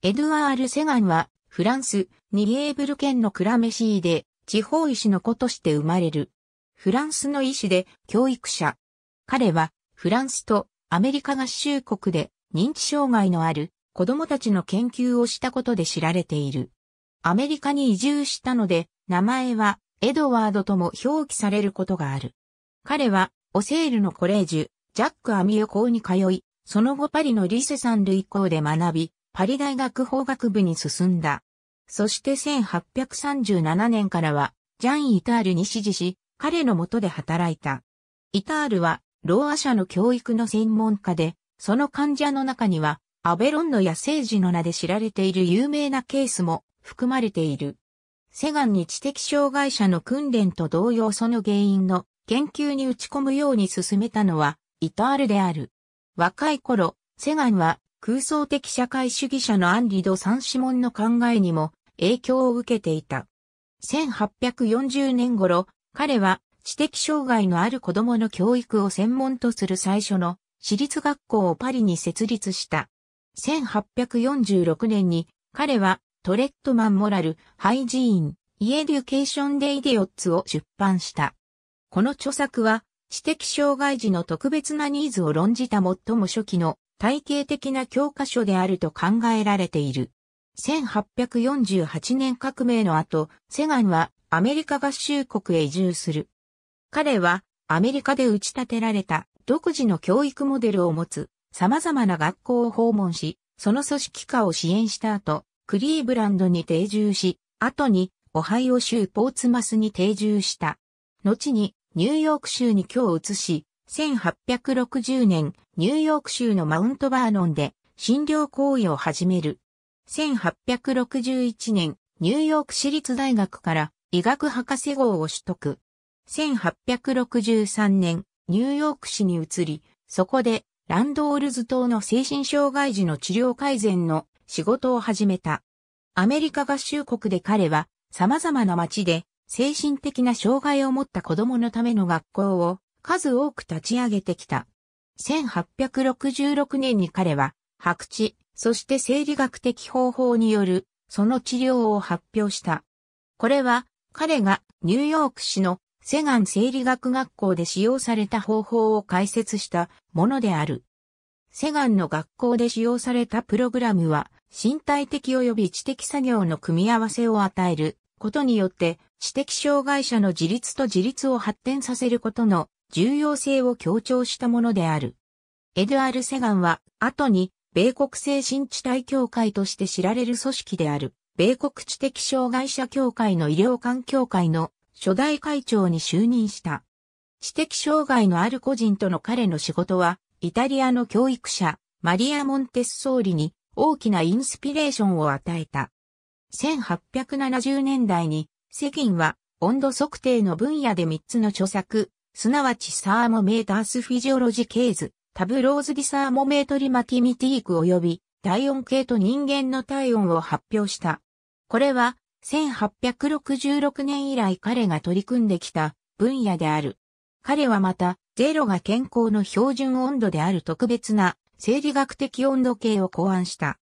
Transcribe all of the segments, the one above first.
エドゥアール・セガンは、フランス、ニエーブル県のクラメシーで、地方医師の子として生まれる。フランスの医師で、教育者。彼は、フランスとアメリカ合衆国で、認知障害のある子供たちの研究をしたことで知られている。アメリカに移住したので、名前は、エドワードとも表記されることがある。彼は、オセールのコレージュ、ジャック・アミコ校に通い、その後パリのリセサンル以降で学び、パリ大学法学部に進んだ。そして1837年からは、ジャン・イタールに指示し、彼の下で働いた。イタールは、老和者の教育の専門家で、その患者の中には、アベロンの野生児の名で知られている有名なケースも含まれている。セガンに知的障害者の訓練と同様その原因の研究に打ち込むように進めたのは、イタールである。若い頃、セガンは空想的社会主義者のアンリド・サンシモンの考えにも影響を受けていた。1840年頃、彼は知的障害のある子供の教育を専門とする最初の私立学校をパリに設立した。1846年に彼はトレットマン・モラル・ハイジーン・イエデュケーション・デイディオッツを出版した。この著作は知的障害児の特別なニーズを論じた最も初期の体系的な教科書であると考えられている。1848年革命の後、セガンはアメリカ合衆国へ移住する。彼はアメリカで打ち立てられた独自の教育モデルを持つ様々な学校を訪問し、その組織化を支援した後、クリーブランドに定住し、後にオハイオ州ポーツマスに定住した。後にニューヨーク州に居を移し、1860年、ニューヨーク州のマウントバーノンで診療行為を始める。1861年、ニューヨーク市立大学から医学博士号を取得。1863年、ニューヨーク市に移り、そこでランドールズ島の精神障害児の治療改善の仕事を始めた。アメリカ合衆国で彼は様々な町で精神的な障害を持った子供のための学校を数多く立ち上げてきた。1866年に彼は、白地、そして生理学的方法による、その治療を発表した。これは、彼がニューヨーク市のセガン生理学学校で使用された方法を解説したものである。セガンの学校で使用されたプログラムは、身体的及び知的作業の組み合わせを与えることによって、知的障害者の自立と自立を発展させることの重要性を強調したものである。エドアル・セガンは、後に、米国精神地帯協会として知られる組織である、米国知的障害者協会の医療環境会の初代会長に就任した。知的障害のある個人との彼の仕事は、イタリアの教育者、マリア・モンテス総理に大きなインスピレーションを与えた。1870年代に、セギンは温度測定の分野で3つの著作、すなわちサーモメータースフィジオロジケーズ、タブローズディサーモメートリマティミティーク及び体温計と人間の体温を発表した。これは1866年以来彼が取り組んできた分野である。彼はまた、ゼロが健康の標準温度である特別な生理学的温度計を考案した。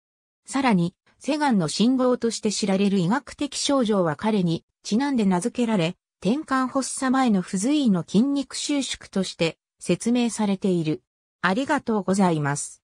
さらに、セガンの信号として知られる医学的症状は彼にちなんで名付けられ、転換発作前の不随意の筋肉収縮として説明されている。ありがとうございます。